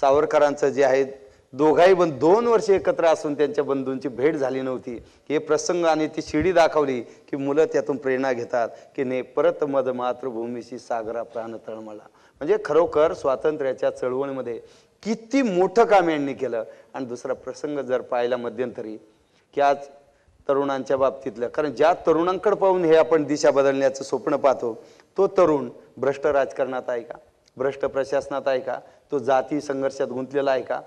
सावरकरांचं जे आहे दोघाही बंद दोन वर्ष एकत्र असून त्यांच्या बंधूंची भेट झाली नव्हती हे प्रसंग आणि ती शिडी दाखवली की मुलं त्यातून प्रेरणा घेतात की ने परत मद मातृभूमीशी सागरा प्राण तळमळा म्हणजे खरोखर स्वातंत्र्याच्या चळवळीमध्ये किती मोठं काम यांनी केलं आणि दुसरा प्रसंग जर पाहिला मध्यंतरी की आज तरुणांच्या बाबतीतलं कारण ज्या तरुणांकडे पाहून हे आपण दिशा बदलण्याचं स्वप्न पाहतो तो तरुण भ्रष्ट राजकारणात आहे का भ्रष्ट प्रशासनात आहे का तो जाती संघर्षात गुंतलेला आहे का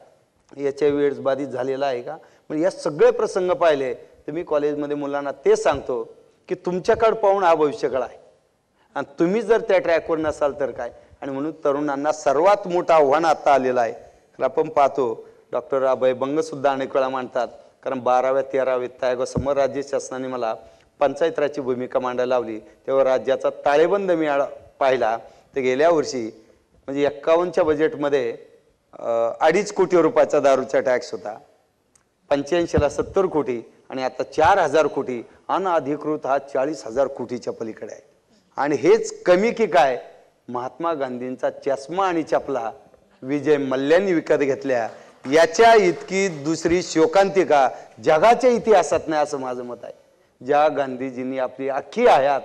याच्या वेळ बाधित झालेला आहे का म्हणजे या सगळे प्रसंग पाहिले तर मी कॉलेजमध्ये मुलांना ते सांगतो की तुमच्याकडं पाहून हा काळ आहे आणि तुम्ही जर त्या ट्रॅकवर नसाल तर काय आणि म्हणून तरुणांना सर्वात मोठं आव्हान आता आलेलं आहे तर आपण पाहतो डॉक्टर अभय बंगसुद्धा अनेक वेळा मांडतात कारण बाराव्या तेराव्या समोर राज्य शासनाने मला पंचायतराची भूमिका मांडायला लावली तेव्हा राज्याचा ताळेबंद मिळा पाहिला तर गेल्या वर्षी म्हणजे एक्कावन्नच्या बजेटमध्ये अडीच कोटी रुपयाचा दारूचा टॅक्स होता पंच्याऐंशीला सत्तर कोटी आणि आता चार हजार कोटी अनधिकृत हा चाळीस हजार कोटीच्या पलीकडे आहे आणि हेच कमी की काय महात्मा गांधींचा चष्मा आणि चपला विजय मल्ल्यांनी विकत घेतल्या याच्या इतकी दुसरी शोकांतिका जगाच्या इतिहासात नाही असं माझं मत आहे ज्या गांधीजींनी आपली अख्खी आयात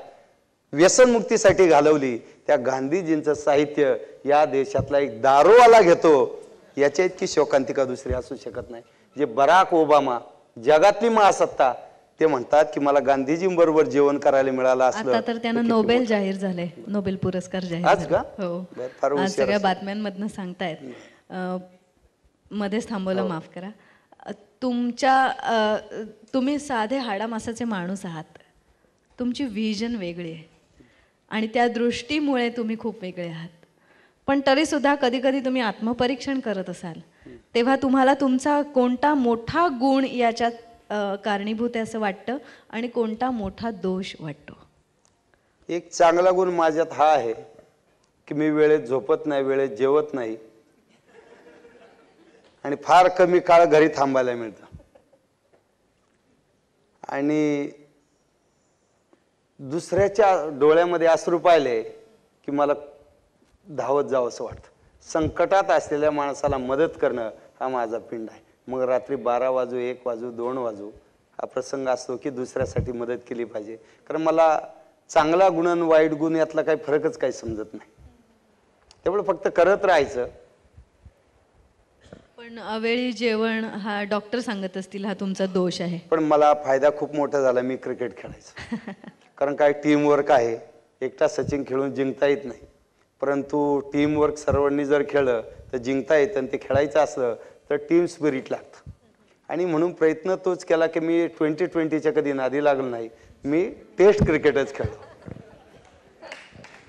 व्यसनमुक्तीसाठी घालवली त्या गांधीजींचं साहित्य या देशातला एक दारोवाला घेतो याच्या इतकी शोकांतिका दुसरी असू शकत नाही जे बराक ओबामा जगातली महासत्ता ते म्हणतात की मला गांधीजींबरोबर जेवण करायला मिळालं असलं तर त्यांना नोबेल जाहीर झाले नोबेल पुरस्कार जाहीर का हो सगळ्या बातम्यांमधनं सांगतायत मध्येच थांबवलं हो. माफ करा तुमच्या तुम्ही साधे हाडामासाचे माणूस आहात तुमची व्हिजन वेगळी आहे आणि त्या दृष्टीमुळे तुम्ही खूप वेगळे आहात पण तरीसुद्धा कधी कधी तुम्ही आत्मपरीक्षण करत असाल तेव्हा तुम्हाला तुमचा कोणता मोठा गुण याच्यात कारणीभूत आहे असं वाटतं आणि कोणता मोठा दोष वाटतो एक चांगला गुण माझ्यात हा आहे की मी वेळेत झोपत नाही वेळेत जेवत नाही आणि फार कमी काळ घरी थांबायला मिळतं आणि दुसऱ्याच्या डोळ्यामध्ये असू पाहिले की मला धावत जावं असं वाटतं संकटात असलेल्या माणसाला मदत करणं हा माझा पिंड आहे मग रात्री बारा वाजू एक वाजू दोन वाजू हा प्रसंग असतो की दुसऱ्यासाठी मदत केली पाहिजे कारण मला चांगला गुण आणि वाईट गुण यातला काही फरकच काही समजत नाही त्यामुळे फक्त करत राहायचं पण अवेळी जेवण हा डॉक्टर सांगत असतील हा तुमचा दोष आहे पण मला फायदा खूप मोठा झाला मी क्रिकेट खेळायचो कारण काय टीमवर्क आहे एकटा सचिन खेळून जिंकता येत नाही परंतु टीमवर्क सर्वांनी जर खेळलं तर जिंकता येतं आणि ते खेळायचं असलं तर टीम स्पिरिट लागतं आणि म्हणून प्रयत्न तोच केला की मी ट्वेंटी ट्वेंटीच्या कधी नादी लागलो नाही मी टेस्ट क्रिकेटच खेळलो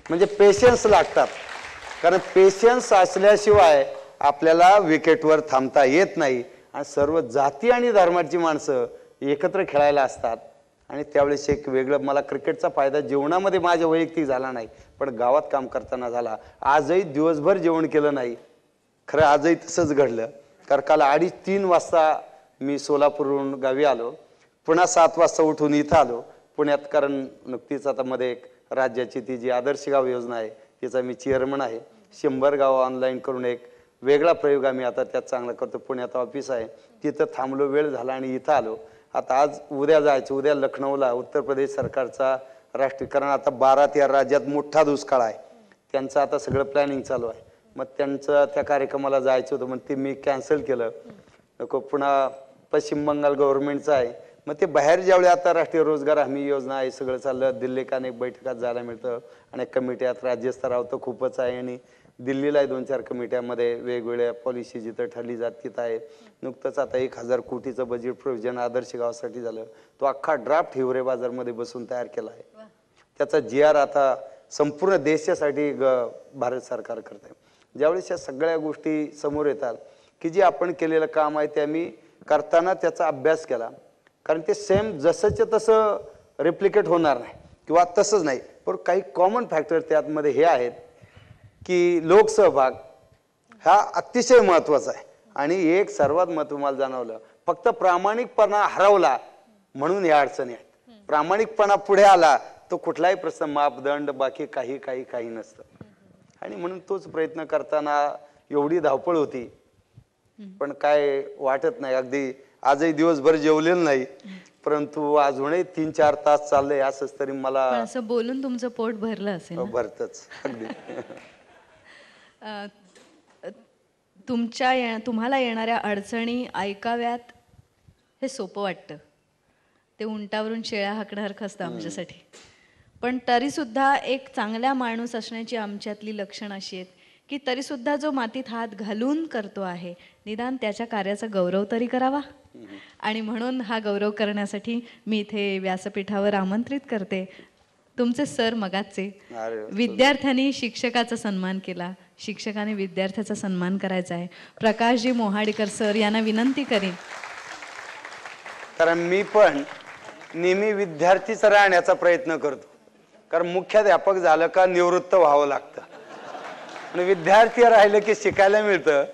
म्हणजे पेशन्स लागतात कारण पेशन्स असल्याशिवाय आपल्याला विकेटवर थांबता येत नाही आणि सर्व जाती आणि धर्माची माणसं एकत्र खेळायला असतात आणि त्यावेळेस एक वेगळं मला क्रिकेटचा फायदा जेवणामध्ये माझ्या वैयक्तिक झाला नाही पण गावात काम करताना झाला आजही दिवसभर जेवण केलं नाही खरं आजही तसंच घडलं कारण काल अडीच तीन वाजता मी सोलापूरहून गावी आलो पुन्हा सात वाजता उठून इथं आलो पुण्यात कारण नुकतीच आता मध्ये एक राज्याची ती जी आदर्श गाव योजना आहे तिचा मी चेअरमन आहे शंभर गाव ऑनलाईन करून एक वेगळा प्रयोग आम्ही आता त्यात चांगला करतो पुण्यात ऑफिस आहे तिथं थांबलो वेळ झाला आणि इथं आलो आता आज उद्या जायचं उद्या लखनौला उत्तर प्रदेश सरकारचा राष्ट्रीयकरण आता बारा तेरा राज्यात मोठा दुष्काळ आहे त्यांचं आता सगळं प्लॅनिंग चालू आहे मग त्यांचं त्या कार्यक्रमाला जायचं होतं मग ते मी कॅन्सल केलं नको पुन्हा पश्चिम बंगाल गव्हर्नमेंटचं आहे मग ते बाहेर ज्यावेळी आता राष्ट्रीय रोजगार हमी योजना आहे सगळं चाललं दिल्लीत अनेक बैठकात जायला मिळतं अनेक कमिट्यात राज्यस्तरावर तर खूपच आहे आणि दिल्लीला आहे दोन चार कमिट्यामध्ये वेगवेगळ्या पॉलिसी जिथं ठरली जात तिथं आहे नुकतंच आता एक हजार कोटीचं बजेट प्रोविजन आदर्श गावासाठी झालं तो अख्खा ड्राफ्ट हिवरे बाजारमध्ये बसून तयार केला आहे त्याचा जी आर आता संपूर्ण देशासाठी ग भारत सरकार करत आहे ज्यावेळेस या सगळ्या गोष्टी समोर येतात की जे आपण केलेलं काम आहे ते आम्ही करताना त्याचा अभ्यास केला कारण ते सेम जसंच्या तसं रेप्लिकेट होणार नाही किंवा तसंच नाही पण काही कॉमन फॅक्टर त्यातमध्ये हे आहेत की लोकसहभाग हा अतिशय महत्त्वाचा आहे आणि एक सर्वात महत्व मला जाणवलं फक्त प्रामाणिकपणा हरवला म्हणून या अडचणी आहेत प्रामाणिकपणा पुढे आला तो कुठलाही प्रश्न मापदंड बाकी काही काही काही नसतं आणि म्हणून तोच प्रयत्न करताना एवढी धावपळ होती पण काय वाटत नाही अगदी आजही दिवसभर जेवलेलं नाही परंतु अजूनही तीन चार तास चाललंय असंच तरी मला असं बोलून तुमचं पोट भरलं असेल भरतच अगदी तुमच्या ये तुम्हाला येणाऱ्या अडचणी ऐकाव्यात हे सोपं वाटतं ते उंटावरून शेळ्या हाकण्यासारखं असतं आमच्यासाठी पण तरीसुद्धा एक चांगला माणूस असण्याची आमच्यातली लक्षणं अशी आहेत की तरीसुद्धा जो मातीत हात घालून करतो आहे निदान त्याच्या कार्याचा गौरव तरी करावा आणि म्हणून हा गौरव करण्यासाठी मी इथे व्यासपीठावर आमंत्रित करते तुमचे सर मगाचे विद्यार्थ्यांनी शिक्षकाचा सन्मान केला शिक्षकाने विद्यार्थ्याचा सन्मान करायचा आहे प्रकाशजी मोहाडीकर सर यांना विनंती करीन कारण मी पण नेहमी विद्यार्थीच राहण्याचा प्रयत्न करतो कारण मुख्याध्यापक झालं का निवृत्त व्हावं लागतं आणि विद्यार्थी राहिलं की शिकायला मिळतं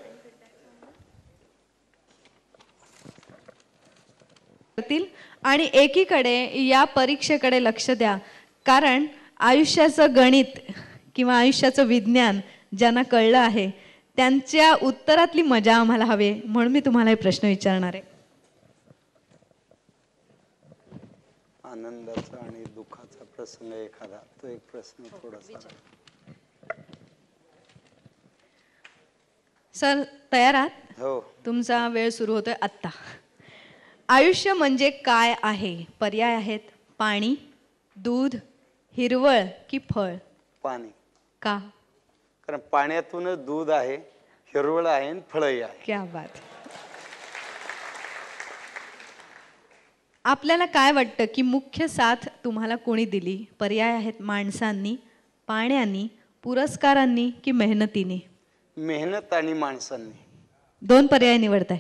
आणि एकीकडे या परीक्षेकडे लक्ष द्या कारण आयुष्याचं गणित किंवा आयुष्याचं विज्ञान ज्यांना कळलं आहे त्यांच्या उत्तरातली मजा आम्हाला हवे म्हणून मी तुम्हाला हे प्रश्न विचारणार आहे आनंदाचा आणि दुःखाचा प्रसंग एखादा तो एक प्रश्न हो, थोडासा सर तयार आहात हो तुमचा वेळ सुरू होतोय आत्ता आयुष्य म्हणजे काय आहे पर्याय आहेत पाणी दूध हिरवळ की फळ पाणी का कारण पाण्यातूनच दूध आहे हिरवळ आहे आणि फळही आहे बात आपल्याला काय वाटतं की मुख्य साथ तुम्हाला कोणी दिली पर्याय आहेत माणसांनी पाण्यानी पुरस्कारांनी की मेहनतीने मेहनत आणि माणसांनी दोन पर्याय निवडताय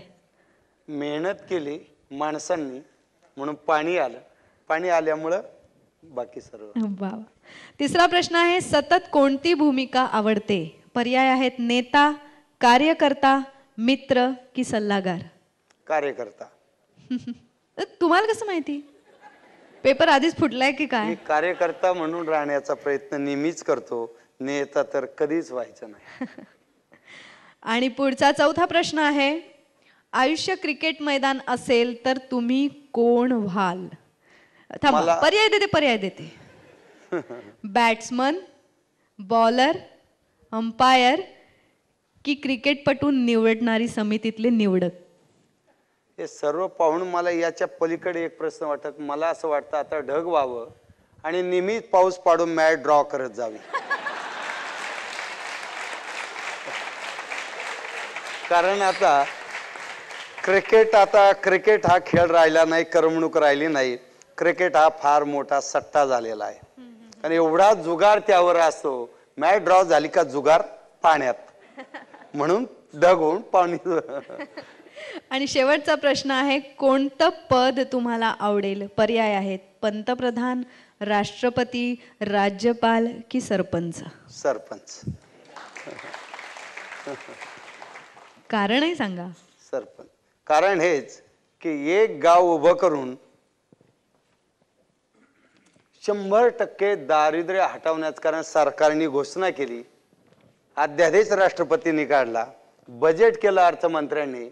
मेहनत केली माणसांनी म्हणून पाणी आलं पाणी आल्यामुळं बाकी सर्व तिसरा प्रश्न आहे सतत कोणती भूमिका आवडते पर्याय आहेत नेता कार्यकर्ता मित्र की सल्लागार कार्यकर्ता तुम्हाला कसं माहिती पेपर आधीच फुटलाय की काय कार्यकर्ता म्हणून राहण्याचा प्रयत्न नेहमीच करतो नेता तर कधीच व्हायचं नाही आणि पुढचा चौथा प्रश्न आहे आयुष्य क्रिकेट मैदान असेल तर तुम्ही कोण व्हाल थांबा पर्याय देते पर्याय देते बॅट्समन बॉलर अंपायर की क्रिकेटपटू निवडणारी समितीतले निवडक हे सर्व पाहून मला याच्या पलीकडे एक प्रश्न वाटत मला असं वाटतं आता ढग व्हावं आणि नेहमीच पाऊस पाडून मॅच ड्रॉ करत जावी कारण आता क्रिकेट आता क्रिकेट हा खेळ राहिला नाही करमणूक राहिली नाही क्रिकेट हा फार मोठा सट्टा झालेला आहे आणि एवढा जुगार त्यावर असतो मॅच ड्रॉ झाली का जुगार पाण्यात म्हणून दगून पाणी आणि शेवटचा प्रश्न आहे कोणतं पद तुम्हाला आवडेल पर्याय आहेत पंतप्रधान राष्ट्रपती राज्यपाल की सरपंच सरपंच कारण आहे सांगा सरपंच कारण हेच की एक गाव उभं करून शंभर टक्के दारिद्र्य हटवण्याचं कारण सरकारने घोषणा केली अध्यादेश राष्ट्रपतींनी काढला बजेट केलं अर्थमंत्र्यांनी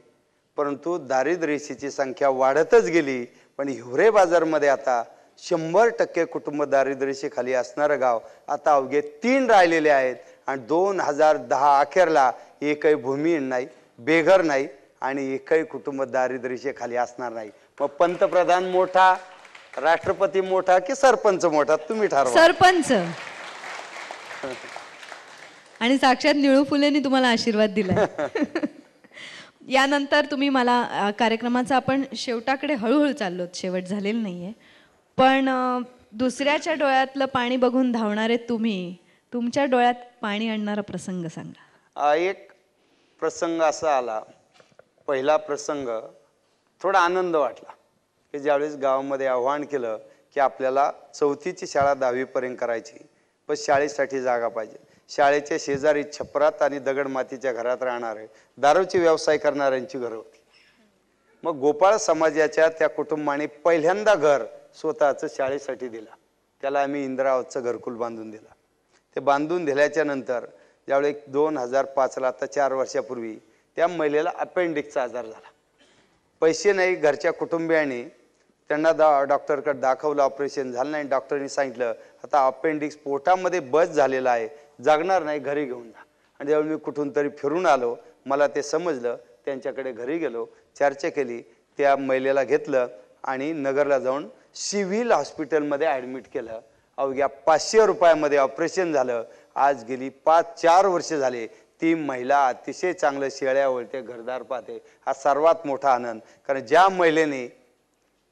परंतु दारिद्र्यशीची संख्या वाढतच गेली पण हिवरे बाजारमध्ये आता शंभर टक्के कुटुंब दारिद्र्यशीखाली असणारं गाव आता अवघे तीन राहिलेले आहेत आणि दोन हजार दहा अखेरला एकही भूमी नाही बेघर नाही आणि एकही कुटुंब दारिद्र्यशीखाली असणार नाही मग पंतप्रधान मोठा राष्ट्रपती मोठा की सरपंच मोठा तुम्ही ठरवा सरपंच आणि साक्षात निळू फुलेंनी तुम्हाला आशीर्वाद दिला यानंतर तुम्ही मला कार्यक्रमाचा आपण शेवटाकडे हळूहळू चाललो शेवट झालेलं नाहीये पण दुसऱ्याच्या डोळ्यातलं पाणी बघून धावणारे तुम्ही तुमच्या डोळ्यात पाणी आणणारा प्रसंग सांगा एक प्रसंग असा आला पहिला प्रसंग थोडा आनंद वाटला हे ज्यावेळेस गावामध्ये आव्हान केलं की आपल्याला चौथीची शाळा दहावीपर्यंत करायची पण शाळेसाठी जागा पाहिजे शाळेच्या शेजारी छपरात आणि दगड मातीच्या घरात राहणारे दारूचे व्यवसाय करणाऱ्यांची घरं होती मग गोपाळ समाजाच्या त्या कुटुंबाने पहिल्यांदा घर स्वतःचं शाळेसाठी दिला त्याला आम्ही इंद्रावतचं घरकुल बांधून दिला ते बांधून दिल्याच्या नंतर ज्यावेळी दोन हजार पाचला आता चार वर्षापूर्वी त्या महिलेला अपेंडिकचा आजार झाला पैसे नाही घरच्या कुटुंबियाने त्यांना दा डॉक्टरकडे दाखवलं ऑपरेशन झालं नाही डॉक्टरनी सांगितलं आता अपेंडिक्स पोटामध्ये बस झालेला आहे जागणार नाही घरी घेऊन जा आणि जेव्हा मी कुठून तरी फिरून आलो मला ते समजलं त्यांच्याकडे घरी गेलो चर्चा केली त्या महिलेला घेतलं आणि नगरला जाऊन सिव्हिल हॉस्पिटलमध्ये ॲडमिट केलं अवघ्या पाचशे रुपयामध्ये ऑपरेशन झालं आज गेली पाच चार वर्ष झाले ती महिला अतिशय चांगलं शेळ्या वळते घरदार पाहते हा सर्वात मोठा आनंद कारण ज्या महिलेने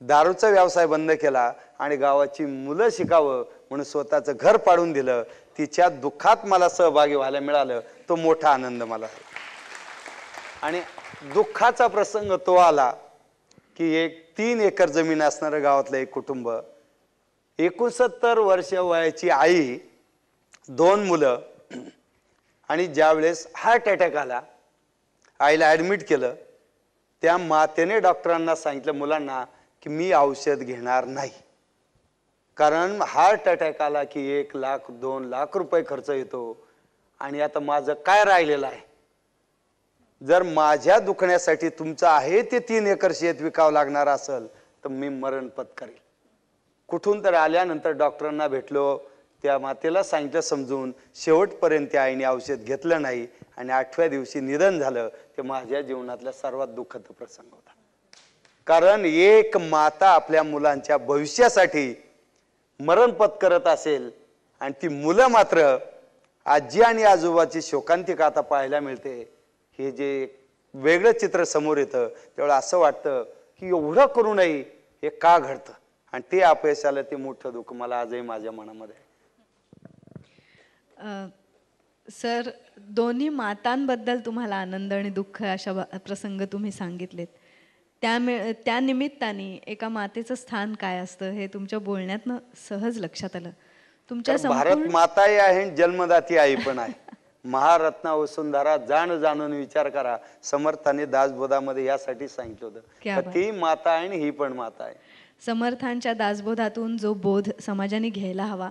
दारूचा व्यवसाय बंद केला आणि गावाची मुलं शिकावं म्हणून स्वतःचं घर पाडून दिलं तिच्या दुःखात मला सहभागी व्हायला मिळालं तो मोठा आनंद मला आणि दुःखाचा प्रसंग तो आला की एक तीन एकर जमीन असणारं गावातलं एक कुटुंब एकोणसत्तर वर्ष वयाची आई दोन मुलं आणि ज्यावेळेस हार्ट अटॅक आला आईला ॲडमिट केलं त्या मातेने डॉक्टरांना सांगितलं मुलांना की मी औषध घेणार नाही कारण हार्ट अटॅक आला की एक लाख दोन लाख रुपये खर्च येतो आणि आता माझं काय राहिलेलं आहे जर माझ्या दुखण्यासाठी तुमचं आहे ते तीन एकर शेत विकावं लागणार असेल तर मी मरण पत्करेल कुठून तर आल्यानंतर डॉक्टरांना भेटलो त्या मातेला सांगितलं समजून शेवटपर्यंत त्या आईने औषध घेतलं नाही आणि आठव्या दिवशी निधन झालं ते माझ्या जीवनातला सर्वात दुःखद प्रसंग होता कारण एक माता आपल्या मुलांच्या भविष्यासाठी मरण पत्करत असेल आणि ती मुलं मात्र आजी आणि आजोबाची शोकांतिक आता पाहायला मिळते हे जे वेगळं चित्र समोर येतं तेव्हा असं वाटतं की एवढं करू नये हे का घडतं आणि ते अपयशाला ते मोठं दुःख मला आजही माझ्या मनामध्ये आहे सर दोन्ही मातांबद्दल तुम्हाला आनंद आणि दुःख अशा प्रसंग तुम्ही सांगितलेत त्या त्यानिमित्ताने एका मातेचं स्थान काय असतं हे तुमच्या बोलण्यात सहज लक्षात आलं तुमच्या भारत माता माताही आहे जन्मदाती आई पण आहे महारत्ना वसुंधरा जाण जाणून विचार करा समर्थाने दासबोधामध्ये यासाठी सांगितलं होतं ती माता आहे आणि ही पण माता आहे समर्थांच्या दासबोधातून जो बोध समाजाने घ्यायला हवा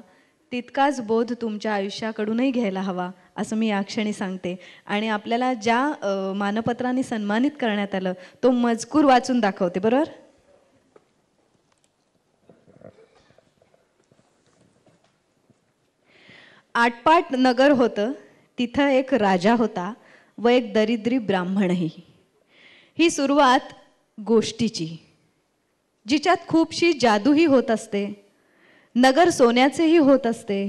तितकाच बोध तुमच्या आयुष्याकडूनही घ्यायला हवा असं मी या क्षणी सांगते आणि आपल्याला ज्या मानपत्राने सन्मानित करण्यात आलं तो मजकूर वाचून दाखवते बरोबर आटपाट नगर होतं तिथं एक राजा होता व एक दरिद्री ब्राह्मणही ही सुरुवात गोष्टीची जिच्यात खूपशी जादूही होत असते नगर सोन्याचेही होत असते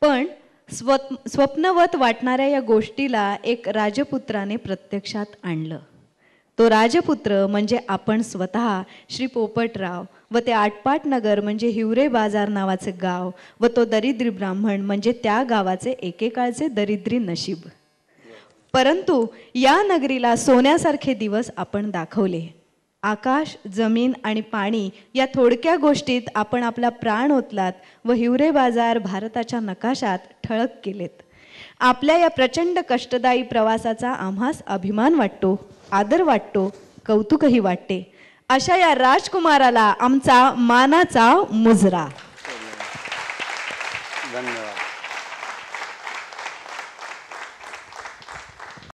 पण स्वप् स्वप्नवत वाटणाऱ्या या गोष्टीला एक राजपुत्राने प्रत्यक्षात आणलं तो राजपुत्र म्हणजे आपण स्वतः श्री पोपटराव व ते आटपाट नगर म्हणजे हिवरे बाजार नावाचे गाव व तो दरिद्री ब्राह्मण म्हणजे त्या गावाचे एकेकाळचे दरिद्री नशीब परंतु या नगरीला सोन्यासारखे दिवस आपण दाखवले आकाश जमीन आणि पाणी या थोडक्या गोष्टीत आपण आपला प्राण ओतलात व हिवरे बाजार भारताच्या नकाशात ठळक केलेत आपल्या या प्रचंड कष्टदायी प्रवासाचा आम्हास अभिमान वाटतो आदर वाटतो कौतुकही वाटते अशा या राजकुमाराला आमचा मानाचा मुजरा धन्यवाद